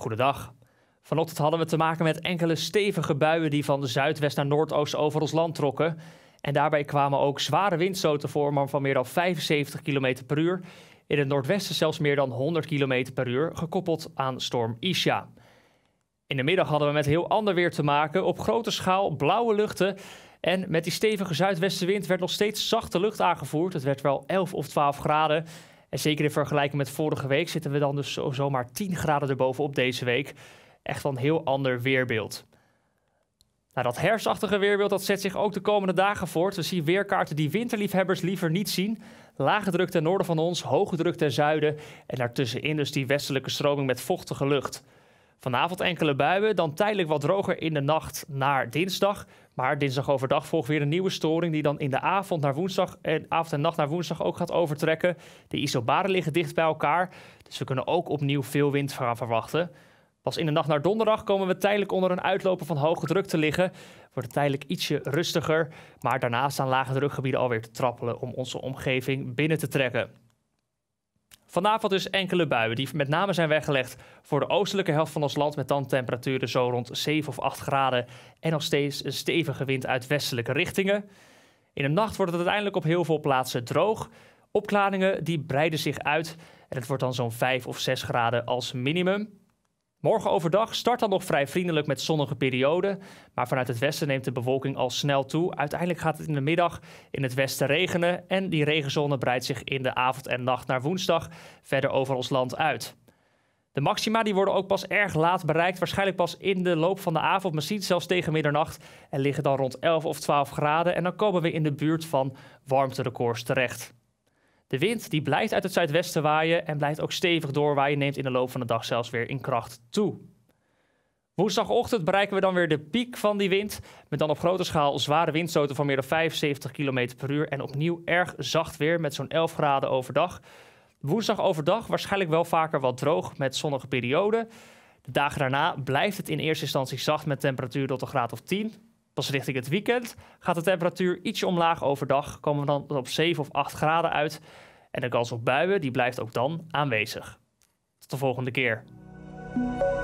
Goedendag. Vanochtend hadden we te maken met enkele stevige buien die van zuidwest naar noordoost over ons land trokken. En daarbij kwamen ook zware windstoten voor van meer dan 75 km per uur. In het noordwesten zelfs meer dan 100 km per uur, gekoppeld aan storm Isha. In de middag hadden we met heel ander weer te maken. Op grote schaal blauwe luchten. En met die stevige zuidwestenwind werd nog steeds zachte lucht aangevoerd. Het werd wel 11 of 12 graden. En zeker in vergelijking met vorige week zitten we dan dus zo, zomaar 10 graden erboven op deze week. Echt wel een heel ander weerbeeld. Nou, dat herfstachtige weerbeeld dat zet zich ook de komende dagen voort. We zien weerkaarten die winterliefhebbers liever niet zien. Lage druk ten noorden van ons, hoge druk ten zuiden en daartussenin dus die westelijke stroming met vochtige lucht. Vanavond enkele buien, dan tijdelijk wat droger in de nacht naar dinsdag. Maar dinsdag overdag volgt weer een nieuwe storing die dan in de avond, naar woensdag, en avond en nacht naar woensdag ook gaat overtrekken. De isobaren liggen dicht bij elkaar, dus we kunnen ook opnieuw veel wind gaan verwachten. Pas in de nacht naar donderdag komen we tijdelijk onder een uitloper van hoge druk te liggen. Wordt tijdelijk ietsje rustiger, maar daarna staan lage drukgebieden alweer te trappelen om onze omgeving binnen te trekken. Vanavond dus enkele buien die met name zijn weggelegd voor de oostelijke helft van ons land met dan temperaturen zo rond 7 of 8 graden en nog steeds een stevige wind uit westelijke richtingen. In de nacht wordt het uiteindelijk op heel veel plaatsen droog. Opklaringen die breiden zich uit en het wordt dan zo'n 5 of 6 graden als minimum. Morgen overdag start dan nog vrij vriendelijk met zonnige perioden. Maar vanuit het westen neemt de bewolking al snel toe. Uiteindelijk gaat het in de middag in het westen regenen. En die regenzone breidt zich in de avond en nacht naar woensdag verder over ons land uit. De maxima die worden ook pas erg laat bereikt. Waarschijnlijk pas in de loop van de avond, misschien zelfs tegen middernacht. En liggen dan rond 11 of 12 graden. En dan komen we in de buurt van warmterecords terecht. De wind die blijft uit het zuidwesten waaien en blijft ook stevig doorwaaien, neemt in de loop van de dag zelfs weer in kracht toe. Woensdagochtend bereiken we dan weer de piek van die wind, met dan op grote schaal zware windstoten van meer dan 75 km per uur en opnieuw erg zacht weer met zo'n 11 graden overdag. Woensdag overdag waarschijnlijk wel vaker wat droog met zonnige perioden. De dagen daarna blijft het in eerste instantie zacht met temperatuur tot een graad of 10 als richting het weekend gaat de temperatuur ietsje omlaag overdag. Komen we dan op 7 of 8 graden uit. En de kans op buien die blijft ook dan aanwezig. Tot de volgende keer.